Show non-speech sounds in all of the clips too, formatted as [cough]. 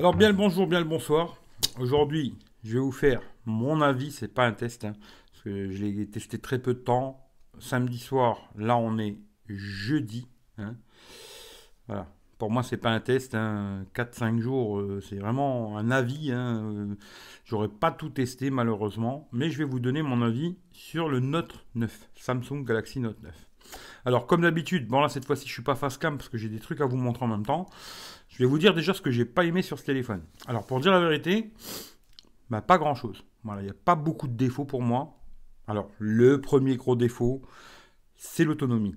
Alors bien le bonjour, bien le bonsoir. Aujourd'hui, je vais vous faire mon avis, c'est pas un test, hein, parce que je l'ai testé très peu de temps. Samedi soir, là on est jeudi. Hein. Voilà. Pour moi, c'est pas un test. 4-5 hein. jours, euh, c'est vraiment un avis. Euh, j'aurais pas tout testé malheureusement, mais je vais vous donner mon avis sur le Note 9, Samsung Galaxy Note 9. Alors, comme d'habitude, bon là, cette fois-ci, je suis pas face cam parce que j'ai des trucs à vous montrer en même temps. Je vais vous dire déjà ce que j'ai pas aimé sur ce téléphone. Alors, pour dire la vérité, bah, pas grand-chose. Voilà, il n'y a pas beaucoup de défauts pour moi. Alors, le premier gros défaut, c'est l'autonomie.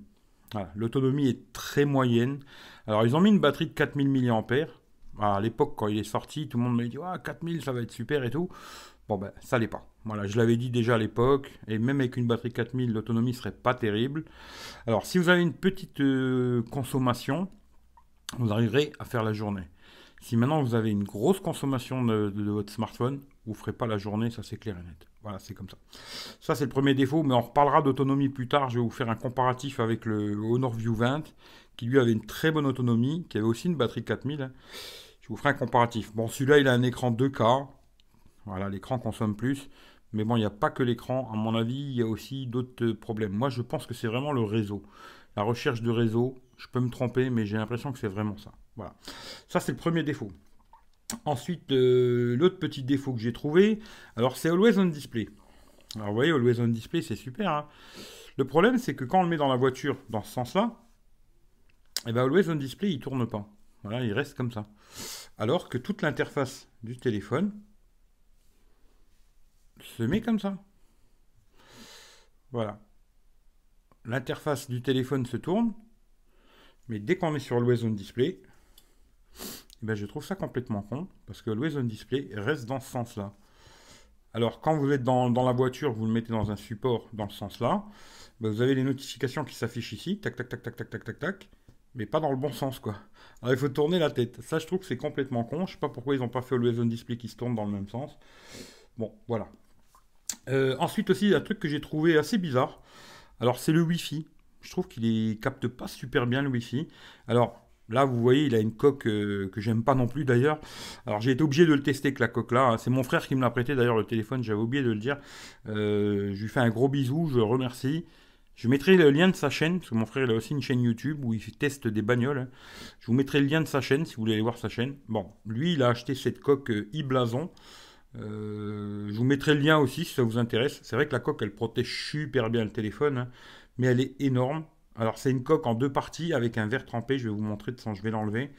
L'autonomie est très moyenne. Alors, ils ont mis une batterie de 4000 mAh. À l'époque, quand il est sorti, tout le monde m'a dit 4000, ah, ça va être super et tout. Bon ben ça l'est pas. Voilà, je l'avais dit déjà à l'époque, et même avec une batterie 4000, l'autonomie serait pas terrible. Alors si vous avez une petite euh, consommation, vous arriverez à faire la journée. Si maintenant vous avez une grosse consommation de, de votre smartphone, vous ne ferez pas la journée, ça c'est clair et net. Voilà, c'est comme ça. Ça c'est le premier défaut, mais on reparlera d'autonomie plus tard. Je vais vous faire un comparatif avec le Honor View 20, qui lui avait une très bonne autonomie, qui avait aussi une batterie 4000. Je vous ferai un comparatif. Bon, celui-là il a un écran 2K, voilà, l'écran consomme plus. Mais bon, il n'y a pas que l'écran. À mon avis, il y a aussi d'autres problèmes. Moi, je pense que c'est vraiment le réseau. La recherche de réseau, je peux me tromper, mais j'ai l'impression que c'est vraiment ça. Voilà. Ça, c'est le premier défaut. Ensuite, euh, l'autre petit défaut que j'ai trouvé, alors c'est Always on Display. Alors vous voyez, Always on Display, c'est super. Hein. le problème, c'est que quand on le met dans la voiture dans ce sens-là, eh ben, Always on Display, il tourne pas. Voilà, il reste comme ça. Alors que toute l'interface du téléphone, se met comme ça. Voilà. L'interface du téléphone se tourne, mais dès qu'on est sur On Display, eh ben, je trouve ça complètement con, parce que On Display reste dans ce sens-là. Alors, quand vous êtes dans, la voiture, vous le mettez dans un support dans ce sens-là, ben, vous avez les notifications qui s'affichent ici, tac, tac, tac, tac, tac, tac, tac, tac, mais pas dans le bon sens, quoi. Alors, il faut tourner la tête. Ça, je trouve que c'est complètement con. Je sais pas pourquoi ils n'ont pas fait le On Display qui se tourne dans le même sens. Bon, voilà. Euh, ensuite aussi, un truc que j'ai trouvé assez bizarre, alors c'est le wifi Je trouve qu'il ne capte pas super bien le wifi Alors là, vous voyez, il a une coque euh, que j'aime pas non plus d'ailleurs. Alors j'ai été obligé de le tester avec la coque là. C'est mon frère qui me l'a prêté d'ailleurs le téléphone, j'avais oublié de le dire. Euh, je lui fais un gros bisou, je le remercie. Je mettrai le lien de sa chaîne, parce que mon frère il a aussi une chaîne YouTube où il teste des bagnoles. Hein. Je vous mettrai le lien de sa chaîne si vous voulez aller voir sa chaîne. Bon, lui il a acheté cette coque e-blason. Euh, je vous mettrai le lien aussi si ça vous intéresse. C'est vrai que la coque, elle protège super bien le téléphone, hein, mais elle est énorme. Alors c'est une coque en deux parties avec un verre trempé. Je vais vous montrer de je vais l'enlever.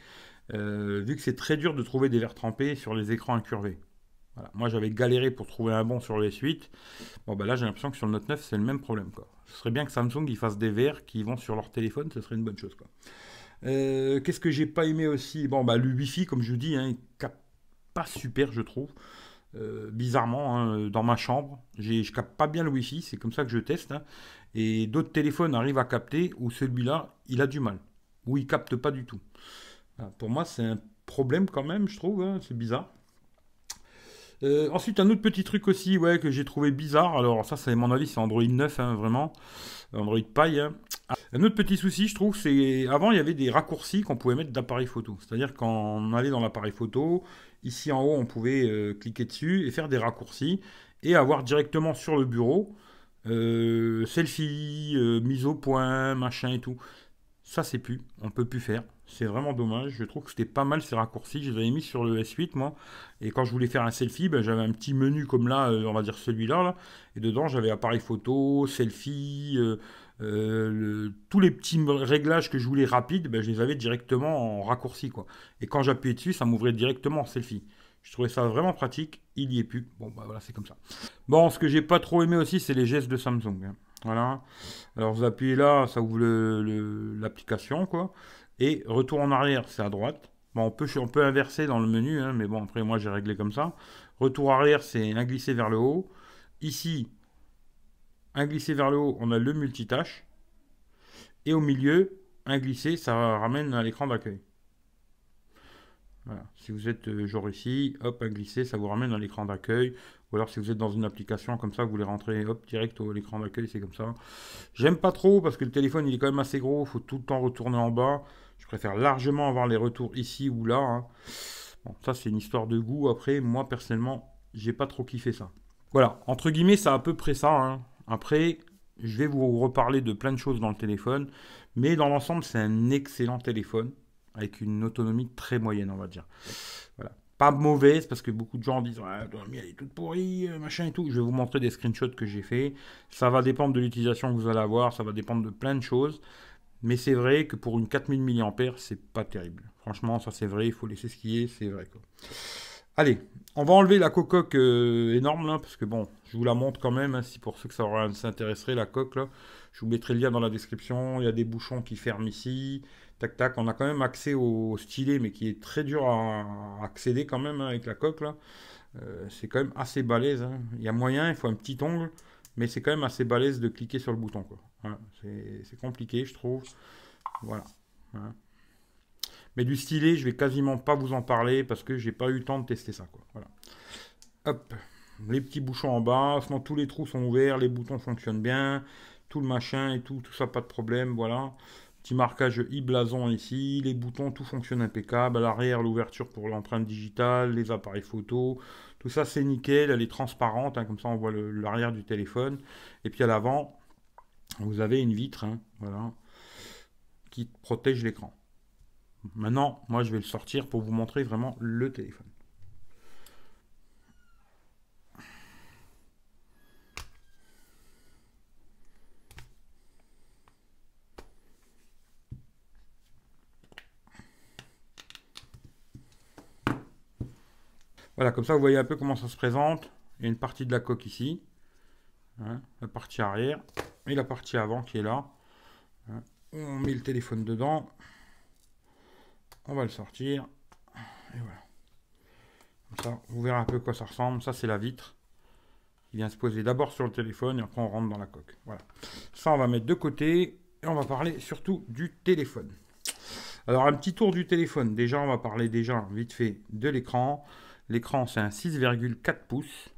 Euh, vu que c'est très dur de trouver des verres trempés sur les écrans incurvés. Moi j'avais galéré pour trouver un bon sur les suites. Bon bah là j'ai l'impression que sur le Note 9 c'est le même problème. Quoi. Ce serait bien que Samsung fasse des verres qui vont sur leur téléphone, ce serait une bonne chose. Quoi. Euh, qu'est-ce que j'ai pas aimé aussi Bon bah le wi comme je vous dis, hein, il pas super je trouve. Euh, bizarrement, hein, dans ma chambre. Je capte pas bien le Wi-Fi, c'est comme ça que je teste. Hein. et d'autres téléphones arrivent à capter, ou celui-là, il a du mal. Ou il capte pas du tout. pour moi, c'est un problème quand même, je trouve. Hein, c'est bizarre. Euh, ensuite, un autre petit truc aussi ouais, que j'ai trouvé bizarre. Alors, ça, c'est mon avis, c'est Android 9, vraiment. Android paille. Un autre petit souci, je trouve, c'est avant, il y avait des raccourcis qu'on pouvait mettre d'appareil photo. C'est-à-dire, qu'on allait dans l'appareil photo, Ici en haut, on pouvait euh, cliquer dessus et faire des raccourcis et avoir directement sur le bureau euh, selfie, euh, mise au point, machin et tout. Ça, c'est plus. On peut plus faire. C'est vraiment dommage. Je trouve que c'était pas mal ces raccourcis. Je les avais mis sur le S8, moi. Et quand je voulais faire un selfie, ben, j'avais un petit menu comme là, on va dire celui-là. Là. Et dedans, j'avais appareil photo, selfie, euh, tous les petits réglages que je voulais rapides, ben, je les avais directement en raccourci. Quoi. Et quand j'appuyais dessus, ça m'ouvrait directement en selfie. Je trouvais ça vraiment pratique. Il y est plus. Bon, ben, voilà, c'est comme ça. Bon, ce que j'ai pas trop aimé aussi, c'est les gestes de Samsung. Hein. Voilà. Alors, vous appuyez là, ça ouvre l'application, quoi. Et retour en arrière, c'est à droite. Bon, on peut, on peut inverser dans le menu, hein, mais bon, après, moi, j'ai réglé comme ça. Retour arrière, c'est un glissé vers le haut. Ici, un glissé vers le haut, on a le multitâche. Et au milieu, un glissé, ça ramène à l'écran d'accueil. Voilà. Si vous êtes euh, genre ici, hop, un glissé, ça vous ramène à l'écran d'accueil. Ou alors si vous êtes dans une application comme ça, vous voulez rentrer, hop direct à l'écran d'accueil, c'est comme ça. J'aime pas trop parce que le téléphone il est quand même assez gros, il faut tout le temps retourner en bas. Je préfère largement avoir les retours ici ou là. Hein. Bon, ça c'est une histoire de goût. Après, moi personnellement, j'ai pas trop kiffé ça. Voilà, entre guillemets, c'est à peu près ça. Hein. Après, je vais vous reparler de plein de choses dans le téléphone, mais dans l'ensemble, c'est un excellent téléphone avec une autonomie très moyenne, on va dire. Voilà. Pas mauvaise, parce que beaucoup de gens disent ah, elle est toute pourrie, euh, machin et tout. Je vais vous montrer des screenshots que j'ai fait. Ça va dépendre de l'utilisation que vous allez avoir, ça va dépendre de plein de choses. Mais c'est vrai que pour une 4000 mAh, c'est pas terrible. Franchement, ça c'est vrai, il faut laisser ce qui est, c'est vrai. Quoi. Allez, on va enlever la coque euh, énorme là, parce que bon, je vous la montre quand même, hein, si pour ceux que ça s'intéresserait, la coque là. Je vous mettrai le lien dans la description. Il y a des bouchons qui ferment ici. Tac tac. On a quand même accès au stylet, mais qui est très dur à accéder quand même hein, avec la coque là. Euh, c'est quand même assez balèze. Hein. Il y a moyen, il faut un petit ongle, mais c'est quand même assez balèze de cliquer sur le bouton. Quoi. C'est compliqué, je trouve. Voilà. voilà. Mais du stylet, je vais quasiment pas vous en parler parce que j'ai pas eu le temps de tester ça. les petits bouchons en bas. Sinon, tous les trous sont ouverts, les boutons fonctionnent bien, tout le machin et tout, tout ça, pas de problème. Voilà. Petit marquage e blason ici, les boutons, tout fonctionne impeccable. À l'arrière, l'ouverture pour l'empreinte digitale, les appareils photo, tout ça c'est nickel. Elle est transparente, hein, comme ça on voit l'arrière du téléphone. Et puis à l'avant, vous avez une vitre, hein, voilà, qui protège l'écran. Maintenant, moi, je vais le sortir pour vous montrer vraiment le téléphone. Voilà, comme ça, vous voyez un peu comment ça se présente. Il y a une partie de la coque ici, hein, la partie arrière, et la partie avant qui est là. Hein, on met le téléphone dedans. On va le sortir. Et voilà. Comme ça, vous verrez un peu quoi ça ressemble. Ça, c'est la vitre. Il vient se poser d'abord sur le téléphone et après on rentre dans la coque. Voilà. Ça, on va mettre de côté et on va parler surtout du téléphone. Alors, un petit tour du téléphone. Déjà, on va parler déjà vite fait de l'écran. L'écran, c'est un 6,4 pouces.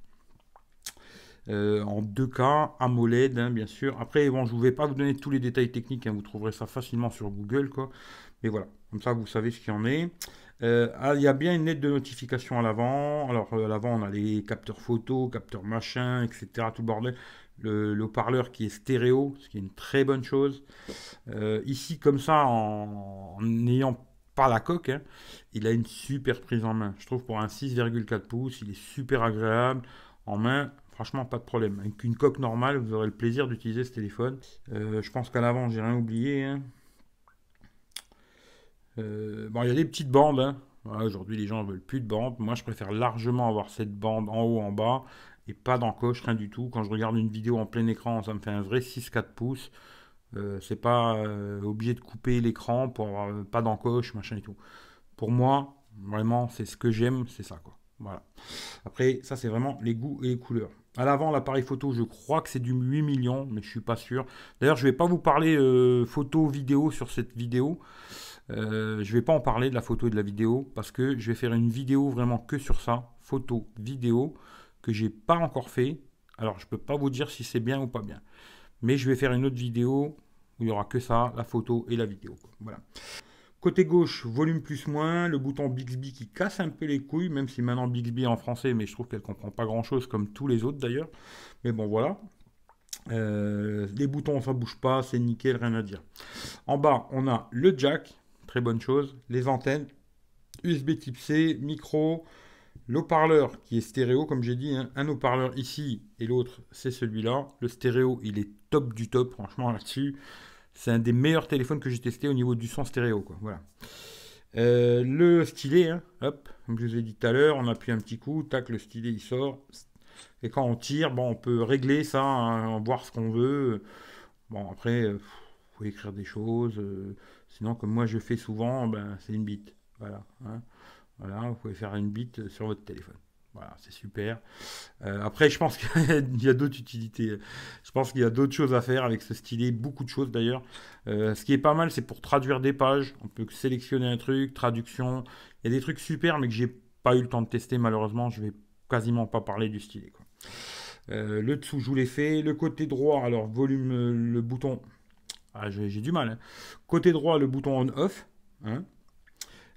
Euh, en 2K, AMOLED, hein, bien sûr. Après, bon, je ne vais pas vous donner tous les détails techniques, hein. vous trouverez ça facilement sur Google, quoi. Mais voilà, ça, vous savez ce qu'il en est. Euh, ah, il y a bien une aide de notification à l'avant. Alors, euh, à l'avant, on a les capteurs photo, capteurs machin, etc. Tout bordel. Le, haut-parleur qui est stéréo, ce qui est une très bonne chose. Euh, ici, comme ça, en n'ayant pas la coque, hein, il a une super prise en main. Je trouve pour un 6,4 pouces, il est super agréable en main. Franchement, pas de problème. Avec une coque normale, vous aurez le plaisir d'utiliser ce téléphone. je pense qu'à l'avant, j'ai rien oublié. Hein. Euh, bon, il y a des petites bandes. Hein. Aujourd'hui, les gens ne veulent plus de bandes. Moi, je préfère largement avoir cette bande en haut, en bas, et pas d'encoche, rien du tout. Quand je regarde une vidéo en plein écran, ça me fait un vrai 6-4 pouces. Euh, c'est pas euh, obligé de couper l'écran pour avoir pas d'encoche, machin et tout. Pour moi, vraiment, c'est ce que j'aime, c'est ça, quoi. Voilà. Après, ça, c'est vraiment les goûts et les couleurs. À l'avant, l'appareil photo, je crois que c'est du 8 millions, mais je suis pas sûr. D'ailleurs, je vais pas vous parler photo, vidéo sur cette vidéo. Euh, je ne vais pas en parler de la photo et de la vidéo parce que je vais faire une vidéo vraiment que sur ça, photo, vidéo, que je n'ai pas encore fait. Alors je ne peux pas vous dire si c'est bien ou pas bien. Mais je vais faire une autre vidéo où il n'y aura que ça, la photo et la vidéo. Voilà. Côté gauche, volume plus moins, le bouton Bixby qui casse un peu les couilles, même si maintenant Bixby est en français, mais je trouve qu'elle comprend pas grand chose comme tous les autres d'ailleurs. Mais bon voilà. Euh, les boutons ça bouge pas, c'est nickel, rien à dire. En bas, on a le jack, très bonne chose. Les antennes, USB type C, micro, l'eau-parleur qui est stéréo, comme j'ai dit, hein. un haut-parleur ici et l'autre c'est celui-là. Le stéréo, il est top du top, franchement là-dessus. C'est un des meilleurs téléphones que j'ai testé au niveau du son stéréo. Quoi. Voilà. Euh, le stylet, hein. hop, comme je vous ai dit tout à l'heure, on appuie un petit coup, tac, le stylet il sort. Et quand on tire, bon, on peut régler ça, hein, voir ce qu'on veut. Bon, après, vous euh, écrire des choses, euh, Sinon, comme moi je fais souvent, ben, c'est une bite. Voilà. Hein. Voilà, vous pouvez faire une bite sur votre téléphone. Voilà, c'est super. Euh, après, je pense [laughs] qu'il y a d'autres utilités. Je pense qu'il y a d'autres choses à faire avec ce stylet, beaucoup de choses d'ailleurs. Euh, ce qui est pas mal, c'est pour traduire des pages. On peut sélectionner un truc, traduction. Il y a des trucs super, mais que j'ai pas eu le temps de tester malheureusement. Je vais quasiment pas parler du stylet. Euh, le dessous, je vous l'ai fait. Le côté droit, alors volume, le bouton, ah, j'ai du mal. Hein. Côté droit, le bouton on-off. Hein.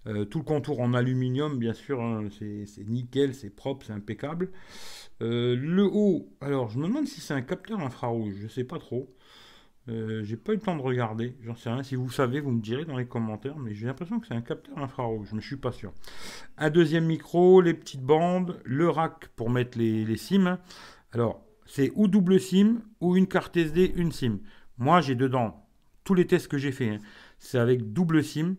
Euh, tout le contour en aluminium, bien sûr, hein, c'est nickel, c'est propre, c'est impeccable. Euh, le haut, alors je me demande si c'est un capteur infrarouge, je ne sais pas trop. Euh, j'ai pas eu le temps de regarder, j'en sais rien. Si vous savez, vous me direz dans les commentaires, mais j'ai l'impression que c'est un capteur infrarouge, Je ne suis pas sûr. Un deuxième micro, les petites bandes, le rack pour mettre les, les SIM. Alors, c'est ou double SIM ou une carte SD, une SIM. Moi, j'ai dedans tous les tests que j'ai fait, hein. c'est avec double SIM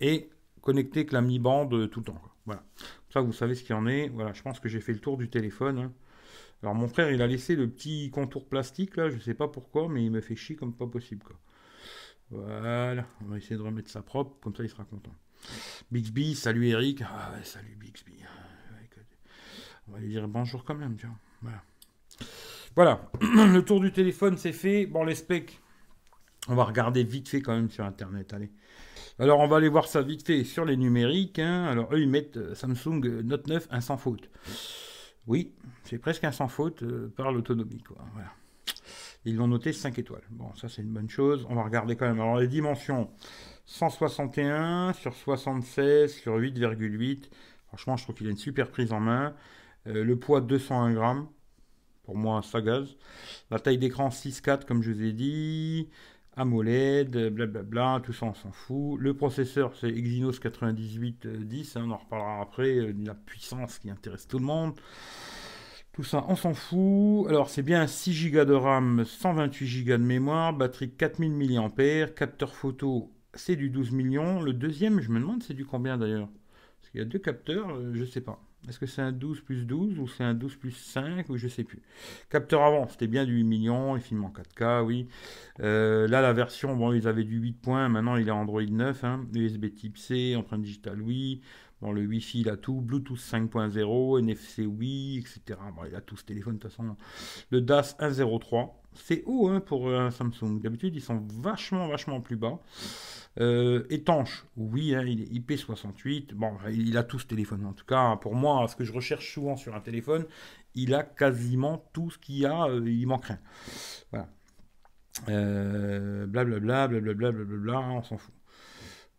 et connecté que la mi-bande euh, tout le temps. Voilà. ça, vous savez ce qu'il en est. Voilà, je pense que j'ai fait le tour du téléphone. Hein. Alors, mon frère, il a laissé le petit contour plastique, là. Je sais pas pourquoi, mais il me fait chier comme pas possible, quoi. Voilà. On va essayer de remettre ça propre. Comme ça, il sera content. Bixby, salut Eric. Ah, salut Bixby. Ah, On va lui dire bonjour quand même, tu Voilà. Voilà. [clears throat] le tour du téléphone, c'est fait. Bon, les specs on va regarder vite fait quand même sur Internet. Allez. Alors, on va aller voir ça vite fait sur les numériques. Hein. Alors, eux, ils mettent euh, Samsung euh, Note 9, un sans faute. Oui, c'est presque un sans faute euh, par l'autonomie. Ils l'ont noté 5 étoiles. Bon, ça, c'est une bonne chose. On va regarder quand même. Alors, les dimensions 161 sur 76 sur 8,8. Franchement, je trouve qu'il a une super prise en main. le poids 201 grammes. Pour moi, ça gaz. La taille d'écran 6,4, comme je vous ai dit. AMOLED, blablabla, tout ça on s'en fout. Le processeur c'est Exynos 9810, euh, hein, on en reparlera après, euh, la puissance qui intéresse tout le monde. Tout ça on s'en fout. Alors c'est bien 6 Go de RAM, 128 Go de mémoire, batterie 4000 mAh, capteur photo c'est du 12 millions. Le deuxième, je me demande c'est du combien d'ailleurs. Parce qu'il y a deux capteurs, euh, je sais pas. Est-ce que c'est un 12 plus 12 ou c'est un 12 plus 5 ou je sais plus. Capteur avant, c'était bien du 8 millions, il 4K, oui. Euh, là, la version, bon, ils avaient du 8 points, maintenant il est Android 9, hein. USB type C, empreinte digitale, oui. Bon, le Wi-Fi, il a tout, Bluetooth 5.0, NFC, oui, etc. Bon, il a tout ce téléphone, de toute façon. Le DAS 1.03, c'est haut hein, pour un Samsung. D'habitude, ils sont vachement, vachement plus bas. Euh, étanche, oui, hein, il est IP68. Bon, il a tout ce téléphone en tout cas. Hein. pour moi, ce que je recherche souvent sur un téléphone, il a quasiment tout ce qu'il y a. Euh, il manque rien. Voilà. Euh, blablabla, blablabla, blablabla, on s'en fout.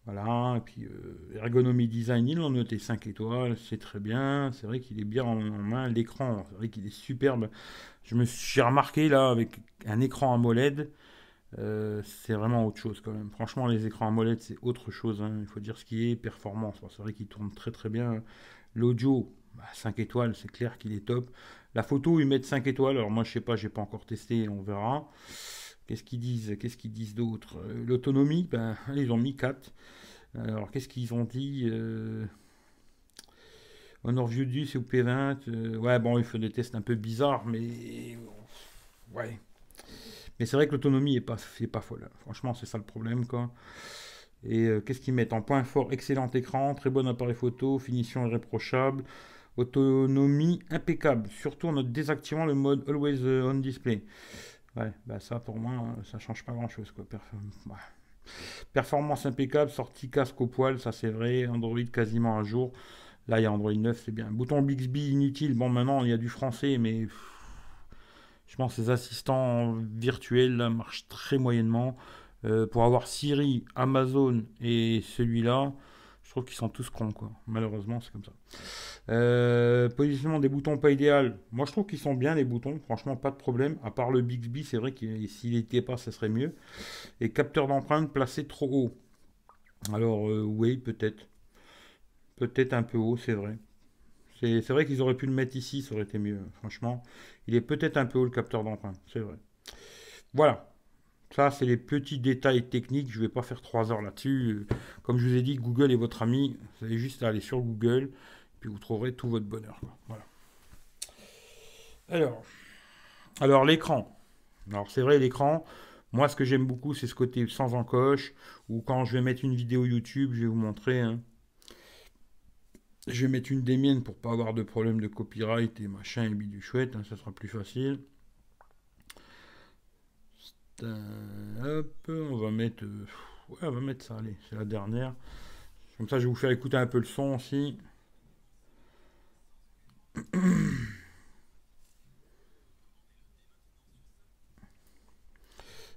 Voilà, et puis ergonomie design, il en noté 5 étoiles, c'est très bien. C'est vrai qu'il est bien en, main, l'écran, c'est vrai qu'il est superbe. Je me suis remarqué là avec un écran AMOLED, euh, c'est vraiment autre chose quand même. Franchement, les écrans molette c'est autre chose. Hein. Il faut dire ce qui est performance. c'est vrai qu'il tourne très très bien. Hein. L'audio, 5 bah, étoiles, c'est clair qu'il est top. La photo, ils mettent 5 étoiles. Alors moi, je sais pas, j'ai pas encore testé, on verra. Qu'est-ce qu'ils disent Qu'est-ce qu'ils disent d'autre euh, L'autonomie, ben, [laughs] ils ont mis 4. Alors, qu'est-ce qu'ils ont dit euh, Honor View 10 ou P20 Ouais, bon, ils font des tests un peu bizarres, mais. Ouais. Mais c'est vrai que l'autonomie n'est pas, pas folle. Franchement, c'est ça le problème. Quoi. Et euh, qu'est-ce qu'ils mettent En point fort, excellent écran, très bon appareil photo, finition irréprochable, autonomie impeccable, surtout en désactivant le mode Always on Display. Ouais, bah ça pour moi, euh, ça change pas grand-chose. Performance impeccable, sortie casque au poil, ça c'est vrai, Android quasiment à jour. Là, il y a Android 9, c'est bien. Bouton Bixby inutile, bon maintenant il y a du français, mais... Je pense que ces assistants virtuels marchent très moyennement. Euh, pour avoir Siri, Amazon et celui-là, je trouve qu'ils sont tous cons, quoi. Malheureusement, c'est comme ça. Euh, positionnement des boutons pas idéal. Moi, je trouve qu'ils sont bien les boutons. Franchement, pas de problème. À part le Bixby, c'est vrai que s'il n'était pas, ça serait mieux. Et capteur d'empreinte placé trop haut. Alors, way euh, oui, peut-être. Peut-être un peu haut, c'est vrai. C'est vrai qu'ils auraient pu le mettre ici, ça aurait été mieux, franchement. Il est peut-être un peu haut le capteur d'emprunt, c'est vrai. Voilà. Ça, c'est les petits détails techniques. Je ne vais pas faire trois heures là-dessus. Comme je vous ai dit, Google est votre ami. Vous avez juste aller sur Google, puis vous trouverez tout votre bonheur. Voilà. Alors, alors l'écran. Alors, c'est vrai, l'écran. Moi, ce que j'aime beaucoup, c'est ce côté sans encoche, ou quand je vais mettre une vidéo YouTube, je vais vous montrer. Hein, je vais mettre une des miennes pour pas avoir de problème de copyright et machin et du chouette, hein, ça sera plus facile. Hop, on va mettre, euh, on va mettre ça, allez, c'est la dernière. Comme ça, je vais vous faire écouter un peu le son aussi. [coughs]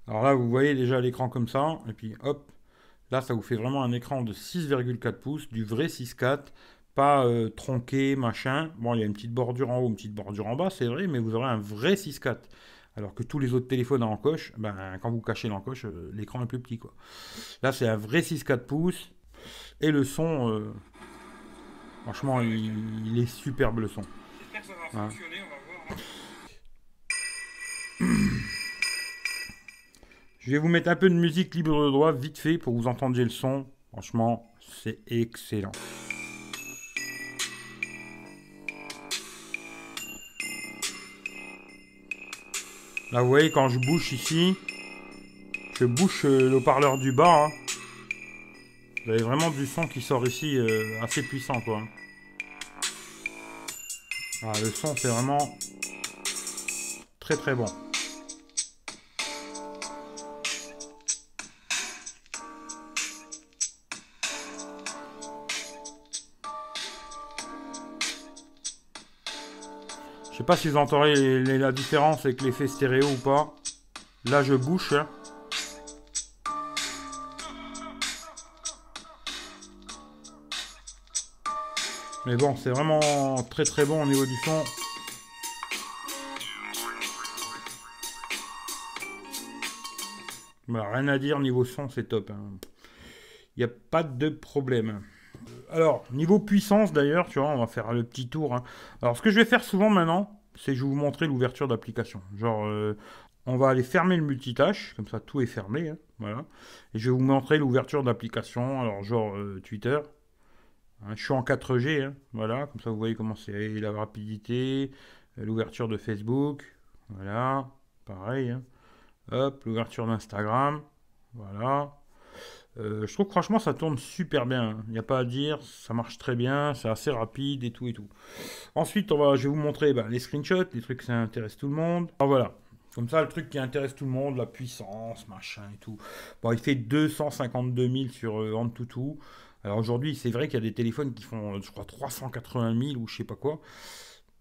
Alors là, vous voyez déjà l'écran comme ça, et puis hop, là, ça vous fait vraiment un écran de 6,4 pouces, du vrai 6,4 pas euh, tronqué, machin. Bon, il y a une petite bordure en haut, une petite bordure en bas, c'est vrai, mais vous aurez un vrai 6.4. Alors que tous les autres téléphones à encoche, ben, quand vous cachez l'encoche, euh, l'écran est plus petit. Quoi. Là, c'est un vrai 6-4 pouces. Et le son, euh, franchement, il, est superbe le son. J'espère que ça va hein. fonctionner, on va voir. Hein. Je vais vous mettre un peu de musique libre de droit, vite fait, pour que vous entendiez le son. Franchement, c'est excellent. Là, vous voyez, quand je bouche ici, je bouche euh, le haut parleur du bas. Hein. Vous avez vraiment du son qui sort ici euh, assez puissant, quoi. Ah, le son, c'est vraiment très très bon. pas si vous entendez la différence avec l'effet stéréo ou pas. Là, je bouche. Mais bon, c'est vraiment très très bon au niveau du son. Bah, rien à dire, niveau son, c'est top. Il hein. n'y a pas de problème. Alors, niveau puissance d'ailleurs, tu vois, on va faire le petit tour. Hein. Alors, ce que je vais faire souvent maintenant, c'est je vais vous montrer l'ouverture d'application. Genre, euh, on va aller fermer le multitâche, comme ça tout est fermé. Hein, voilà. Et je vais vous montrer l'ouverture d'application, alors genre euh, Twitter. Hein, je suis en 4G, hein, voilà, comme ça vous voyez comment c'est la rapidité, euh, l'ouverture de Facebook, voilà, pareil. Hop, l'ouverture d'Instagram, voilà. Euh, je trouve que franchement ça tourne super bien. Il n'y a pas à dire, ça marche très bien, c'est assez rapide et tout et tout. Ensuite, on va, je vais vous montrer bah, les screenshots, les trucs qui intéressent tout le monde. Alors ah, voilà, comme ça le truc qui intéresse tout le monde, la puissance, machin et tout. Bon, il fait 252 000 sur euh, AnTuTu. Alors aujourd'hui, c'est vrai qu'il y a des téléphones qui font, je crois, 380 000 ou je sais pas quoi.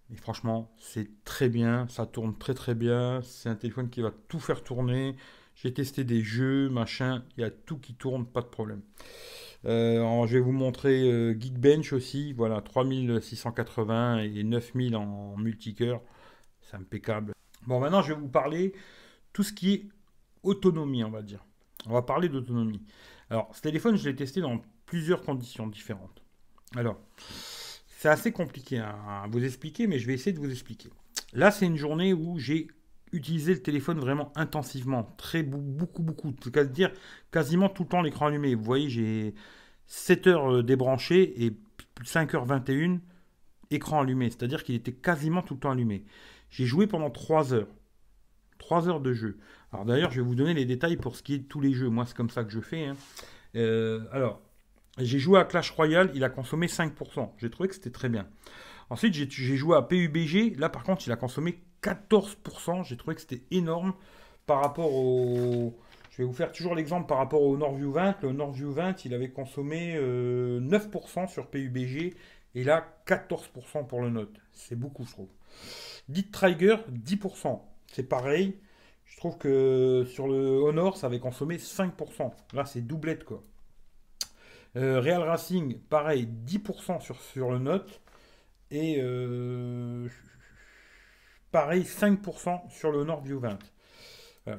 Mais franchement, c'est très bien, ça tourne très très bien. C'est un téléphone qui va tout faire tourner. J'ai testé des jeux, machin, il y a tout qui tourne, pas de problème. Euh, je vais vous montrer euh, Geekbench aussi, voilà, 3680 et 9000 en, en multicœur, c'est impeccable. Bon, maintenant, je vais vous parler tout ce qui est autonomie, on va dire. On va parler d'autonomie. Alors, ce téléphone, je l'ai testé dans plusieurs conditions différentes. Alors, c'est assez compliqué hein, à vous expliquer, mais je vais essayer de vous expliquer. Là, c'est une journée où j'ai utiliser le téléphone vraiment intensivement, très beaucoup, beaucoup, cas à dire quasiment tout le temps l'écran allumé. Vous voyez, j'ai 7 heures euh, débranché et 5h21 écran allumé, c'est-à-dire qu'il était quasiment tout le temps allumé. J'ai joué pendant 3 heures. 3 heures de jeu. Alors d'ailleurs, je vais vous donner les détails pour ce qui est de tous les jeux. Moi, c'est comme ça que je fais. Hein. Euh, alors, j'ai joué à Clash Royale, il a consommé 5%. J'ai trouvé que c'était très bien. Ensuite, j'ai joué à PUBG. Là, par contre, il a consommé 14%. J'ai trouvé que c'était énorme par rapport au. Je vais vous faire toujours l'exemple par rapport au View 20. Le View 20, il avait consommé 9% euh, sur PUBG et là 14% pour le Note. C'est beaucoup, je trouve. Dit Trigger, 10%. C'est pareil. Je trouve que sur le Honor, ça avait consommé 5%. Là, c'est doublette, quoi. Euh, Real Racing, pareil, 10% sur, sur le Note. Et euh, Pareil, 5% sur le Nord View 20.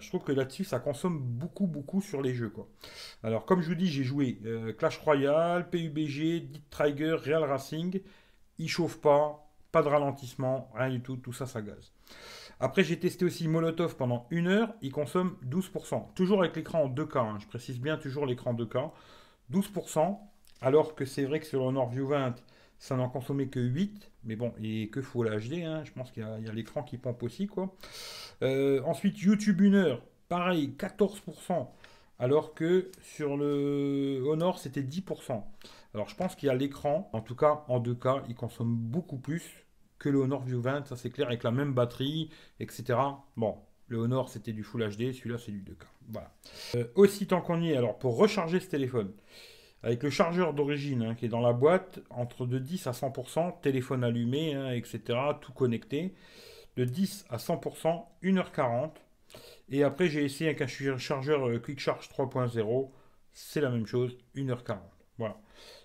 je trouve que là-dessus, ça consomme beaucoup, beaucoup sur les jeux. Quoi. Alors, comme je vous dis, j'ai joué euh, Clash Royale, PUBG, Dit Trigger, Real Racing. Il chauffe pas, pas de ralentissement, rien du tout, tout ça, ça gaze. Après, j'ai testé aussi Molotov pendant une heure, il consomme 12%. Toujours avec l'écran en 2K, hein, je précise bien toujours l'écran 2K. 12%, alors que c'est vrai que sur le Nord View 20, ça n'en consommait que 8%. Mais bon, et que faut l'HD, HD, hein, je pense qu'il y a, l'écran qui pompe aussi. quoi. Euh, ensuite, YouTube 1 heure, pareil, 14%, alors que sur le Honor, c'était 10%. Alors je pense qu'il y a l'écran, en tout cas, en 2K, il consomme beaucoup plus que le Honor View 20, ça c'est clair, avec la même batterie, etc. Bon, le Honor c'était du Full HD, celui-là c'est du 2K. Voilà. Euh, aussi, tant qu'on y est, alors pour recharger ce téléphone, avec le chargeur d'origine hein, qui est dans la boîte, entre de 10 à 100%, téléphone allumé, hein, etc., tout connecté, de 10 à 100%, 1h40. Et après, j'ai essayé avec un chargeur euh, Quick Charge 3.0, c'est la même chose, 1h40. Voilà.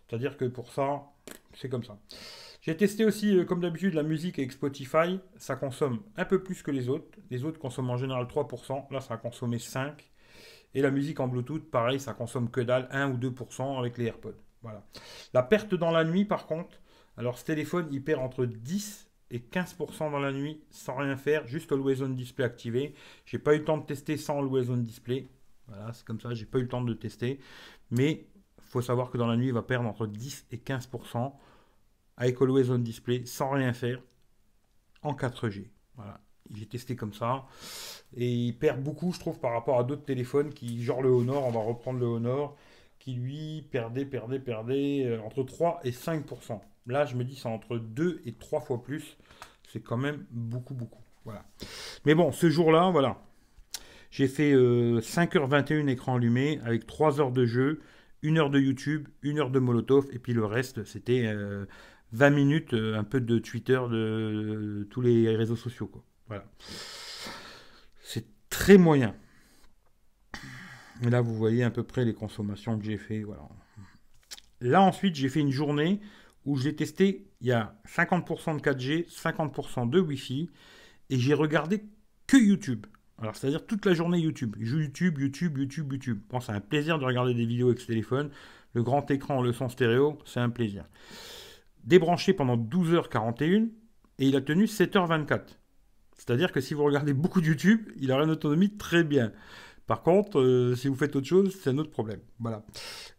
C'est-à-dire que pour ça, c'est comme ça. J'ai testé aussi, euh, comme d'habitude, la musique avec Spotify. Ça consomme un peu plus que les autres. Les autres consomment en général 3%. Là, ça a consommé 5%. Et la musique en Bluetooth, pareil, ça consomme que dalle, 1 ou 2% avec les AirPods. Voilà. La perte dans la nuit, par contre, alors ce téléphone, il perd entre 10 et 15% dans la nuit sans rien faire, juste Always On Display activé. J'ai pas eu le temps de tester sans Always On Display. Voilà, c'est comme ça, j'ai pas eu le temps de tester. Mais il faut savoir que dans la nuit, il va perdre entre 10 et 15% avec Always On Display sans rien faire en 4G. Voilà il est testé comme ça. Et il perd beaucoup, je trouve, par rapport à d'autres téléphones qui, genre le Honor, on va reprendre le Honor, qui lui perdait, perdait, perdait euh, entre 3 et 5%. Là, je me dis, c'est entre 2 et 3 fois plus. C'est quand même beaucoup, beaucoup. Voilà. Mais bon, ce jour-là, voilà. J'ai fait 5h21 euh, écran allumé avec 3 heures de jeu, 1 heure de YouTube, 1 heure de Molotov, et puis le reste, c'était 20 euh, minutes, un peu de Twitter, de tous les réseaux sociaux. Quoi. Voilà. C'est très moyen. Et là, vous voyez à peu près les consommations que j'ai fait. Voilà. Là, ensuite, j'ai fait une journée où j'ai testé, il y a 50% de 4G, 50% de Wi-Fi, et j'ai regardé que YouTube. Alors, c'est-à-dire toute la journée YouTube. YouTube, YouTube, YouTube, YouTube. pense c'est un plaisir de regarder des vidéos avec ce téléphone. Le grand écran, le son stéréo, c'est un plaisir. Débranché pendant 12h41, et il a tenu 7h24. C'est-à-dire que si vous regardez beaucoup de YouTube, il aura une autonomie très bien. Par contre, euh, si vous faites autre chose, c'est un autre problème. Voilà.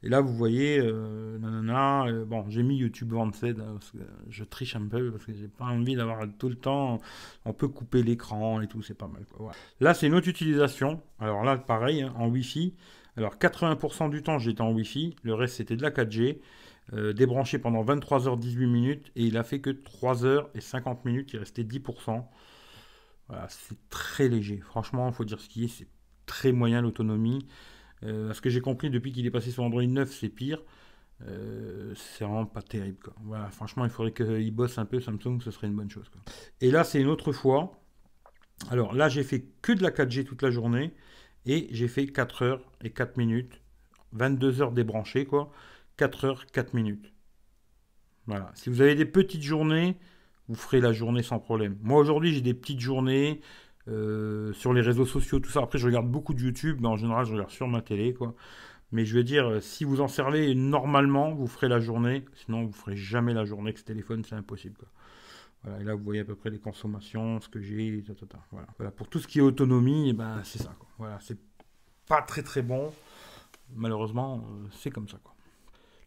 Et là, vous voyez, euh, nanana, euh, bon, j'ai mis YouTube 27, hein, je triche un peu, parce que j'ai pas envie d'avoir tout le temps, on peut couper l'écran et tout, c'est pas mal. Là, c'est une autre utilisation. Alors là, pareil, hein, en Wi-Fi. Alors, 80% du temps, j'étais en Wi-Fi, le reste, c'était de la 4G. débranché pendant 23h18 minutes, et il a fait que 3h50 minutes, il restait 10%. Voilà, c'est très léger. Franchement, il faut dire ce qui est, c'est très moyen l'autonomie. Euh, ce que j'ai compris depuis qu'il est passé sur Android 9, c'est pire. Euh, c'est vraiment pas terrible. Voilà, franchement, il faudrait qu'il bosse un peu Samsung, ce serait une bonne chose. Et là, c'est une autre fois. Alors là, j'ai fait que de la 4G toute la journée et j'ai fait 4 heures et 4 minutes. 22 heures débranchées, quoi. 4 heures, 4 minutes. Voilà. Si vous avez des petites journées, vous ferez la journée sans problème. Moi aujourd'hui j'ai des petites journées euh, sur les réseaux sociaux, tout ça. Après je regarde beaucoup de YouTube, mais en général je regarde sur ma télé, quoi. Mais je veux dire, euh, si vous en servez normalement, vous ferez la journée. Sinon, vous ne ferez jamais la journée avec ce téléphone, c'est impossible. Quoi. Voilà, et là, vous voyez à peu près les consommations, ce que j'ai, voilà. voilà. Pour tout ce qui est autonomie, eh ben, c'est ça. Voilà, c'est pas très très bon. Malheureusement, euh, c'est comme ça.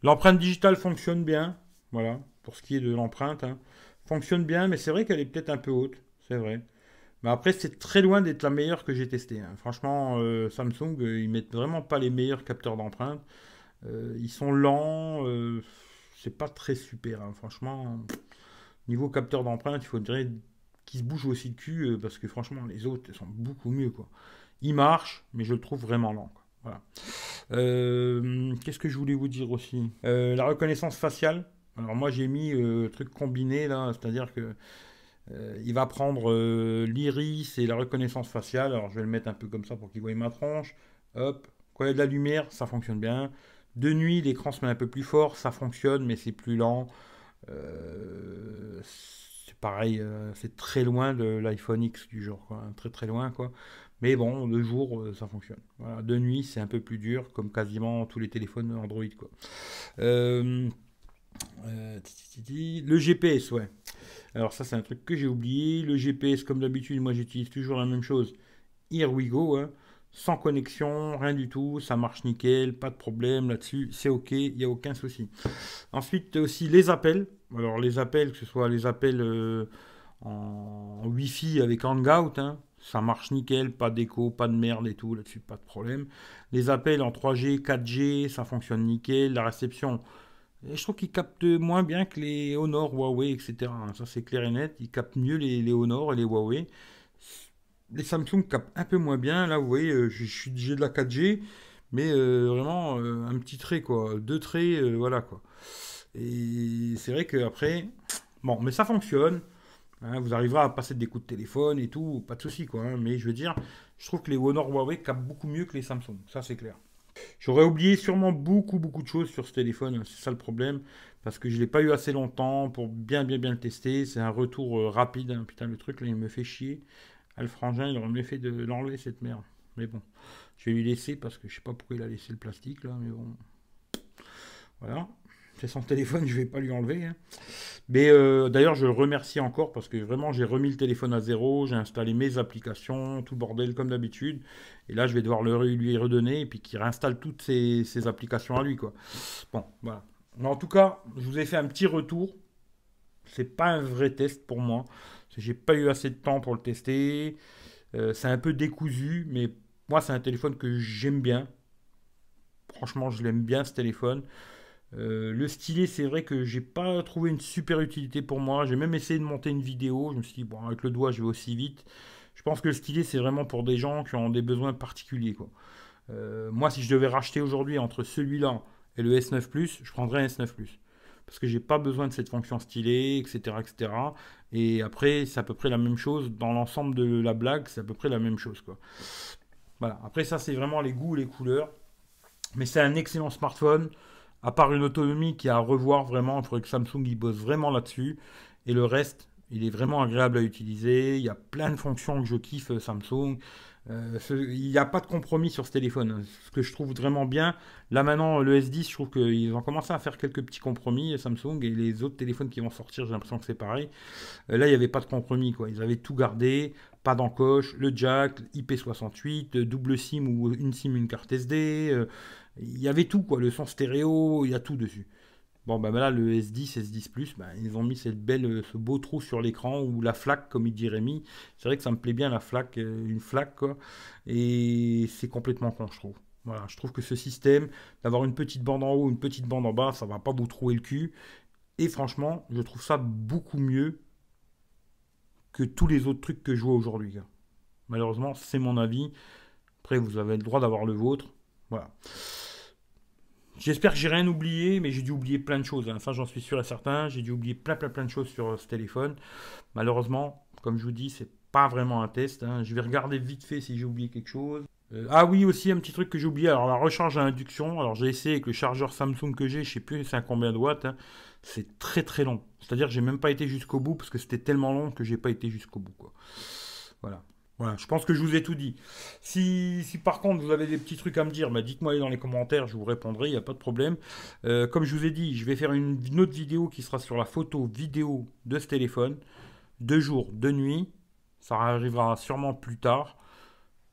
L'empreinte digitale fonctionne bien. Voilà, pour ce qui est de l'empreinte. Hein fonctionne bien, mais c'est vrai qu'elle est peut-être un peu haute. C'est vrai. Mais après, c'est très loin d'être la meilleure que j'ai testée. Hein. Franchement, euh, Samsung, euh, ils mettent vraiment pas les meilleurs capteurs d'empreintes. Euh, ils sont lents. c'est pas très super. Hein. Franchement, niveau capteur d'empreintes, il faudrait qu'ils se bougent aussi le cul parce que franchement, les autres sont beaucoup mieux. Quoi. Ils marchent, mais je le trouve vraiment lent. Qu'est-ce que je voulais vous dire aussi La reconnaissance faciale. Alors moi j'ai mis un euh, truc combiné là, c'est-à-dire que euh, il va prendre euh, l'iris et la reconnaissance faciale. Alors je vais le mettre un peu comme ça pour qu'il voie ma tronche. Hop, quand il y a de la lumière, ça fonctionne bien. De nuit, l'écran se met un peu plus fort, ça fonctionne, mais c'est plus lent. c'est pareil, c'est très loin de l'iPhone X du jour, très très loin quoi. Mais bon, le jour, ça fonctionne. De nuit, c'est un peu plus dur, comme quasiment tous les téléphones Android quoi. Euh, le GPS, ouais. Alors ça, c'est un truc que j'ai oublié. Le GPS, comme d'habitude, moi j'utilise toujours la même chose. Here we go, hein. sans connexion, rien du tout, ça marche nickel, pas de problème là-dessus, c'est ok, il n'y a aucun souci. Ensuite aussi les appels. Alors les appels, que ce soit les appels euh, en Wi-Fi avec Hangout, hein. ça marche nickel, pas d'écho, pas de merde et tout, là-dessus, pas de problème. Les appels en 3G, 4G, ça fonctionne nickel. La réception, je trouve qu'ils captent moins bien que les Honor, Huawei, etc. Ça, c'est clair et net. Ils captent mieux les, les Honor et les Huawei. Les Samsung captent un peu moins bien. Là, vous voyez, euh, j'ai de la 4G, mais euh, vraiment euh, un petit trait, quoi. Deux traits, voilà, quoi. Et c'est vrai qu'après, bon, mais ça fonctionne. Hein. vous arriverez à passer des coups de téléphone et tout, pas de souci, quoi. Hein. mais je veux dire, je trouve que les Honor Huawei captent beaucoup mieux que les Samsung. Ça, c'est clair. J'aurais oublié sûrement beaucoup, beaucoup de choses sur ce téléphone. C'est ça le problème. Parce que je ne l'ai pas eu assez longtemps pour bien, bien, bien le tester. C'est un retour euh, rapide. Hein, putain, le truc, là, il me fait chier. Alfrangin, il aurait mieux fait de l'enlever, cette merde. Mais bon, je vais lui laisser parce que je sais pas pourquoi il a laissé le plastique, là. Mais bon. Voilà. C'est son téléphone, je vais pas lui enlever. Hein. Mais euh, d'ailleurs, je le remercie encore parce que vraiment, j'ai remis le téléphone à zéro, j'ai installé mes applications, tout bordel comme d'habitude. Et là, je vais devoir le, lui redonner et puis qu'il réinstalle toutes ses, applications à lui. Quoi. Bon, voilà. en tout cas, je vous ai fait un petit retour. C'est pas un vrai test pour moi. J'ai pas eu assez de temps pour le tester. Euh, c'est un peu décousu, mais moi, c'est un téléphone que j'aime bien. Franchement, je l'aime bien ce téléphone. Euh, le stylet, c'est vrai que j'ai pas trouvé une super utilité pour moi. J'ai même essayé de monter une vidéo. Je me suis dit, bon, avec le doigt, je vais aussi vite. Je pense que le stylet, c'est vraiment pour des gens qui ont des besoins particuliers. Euh, moi, si je devais racheter aujourd'hui entre celui-là et le S9 Plus, je prendrais un S9 Plus. Parce que j'ai pas besoin de cette fonction stylée, etc., etc. Et après, c'est à peu près la même chose. Dans l'ensemble de la blague, c'est à peu près la même chose. Voilà. Après, ça, c'est vraiment les goûts, les couleurs. Mais c'est un excellent smartphone à part une autonomie qui a à revoir vraiment, il faudrait que Samsung y bosse vraiment là-dessus. Et le reste, il est vraiment agréable à utiliser. Il y a plein de fonctions que je kiffe euh, Samsung. Euh, il n'y a pas de compromis sur ce téléphone. Hein. Ce que je trouve vraiment bien. Là maintenant, le S10, je trouve qu'ils ont commencé à faire quelques petits compromis, euh, Samsung, et les autres téléphones qui vont sortir, j'ai l'impression que c'est pareil. là, il n'y avait pas de compromis. Ils avaient tout gardé, pas d'encoche, le jack, IP68, double SIM ou une SIM, une carte SD il y avait tout, quoi. Le son stéréo, il y a tout dessus. Bon, ben là, le S10, S10, bah, ils ont mis cette belle, euh, ce beau trou sur l'écran ou la flaque, comme il dit Rémi. C'est vrai que ça me plaît bien, la flaque, euh, une flaque, quoi. Et c'est complètement con, je trouve. Voilà, je trouve que ce système, d'avoir une petite bande en haut, une petite bande en bas, ça va pas vous trouer le cul. Et franchement, je trouve ça beaucoup mieux que tous les autres trucs que je vois aujourd'hui. Hein. Malheureusement, c'est mon avis. Après, vous avez le droit d'avoir le vôtre. Voilà. J'espère que j'ai rien oublié, mais j'ai dû oublier plein de choses. Hein. ça Enfin, j'en suis sûr et certain. J'ai dû oublier plein, plein, plein de choses sur euh, ce téléphone. Malheureusement, comme je vous dis, c'est pas vraiment un test. Hein. Je vais regarder vite fait si j'ai oublié quelque chose. Euh, ah oui, aussi un petit truc que j'ai oublié. Alors, la recharge à induction. Alors, j'ai essayé avec le chargeur Samsung que j'ai. Je sais plus c'est un combien de watts. Hein. C'est très, très long. C'est-à-dire, que j'ai même pas été jusqu'au bout parce que c'était tellement long que j'ai pas été jusqu'au bout. Voilà. Voilà, je pense que je vous ai tout dit. Si, si par contre vous avez des petits trucs à me dire, bah, dites-moi dans les commentaires, je vous répondrai, il n'y a pas de problème. Euh, comme je vous ai dit, je vais faire une, une, autre vidéo qui sera sur la photo vidéo de ce téléphone. Deux jours, deux nuits. Ça arrivera sûrement plus tard.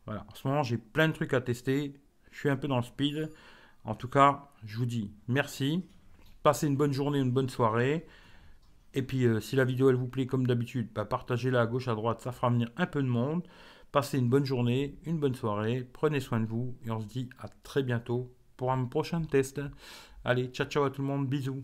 Voilà, en ce moment j'ai plein de trucs à tester. Je suis un peu dans le speed. En tout cas, je vous dis merci. Passez une bonne journée, une bonne soirée. Et puis, euh, si la vidéo elle vous plaît comme d'habitude, bah, partagez-la à gauche, à droite, ça fera venir un peu de monde. Passez une bonne journée, une bonne soirée, prenez soin de vous et on se dit à très bientôt pour un prochain test. Allez, ciao ciao à tout le monde, bisous.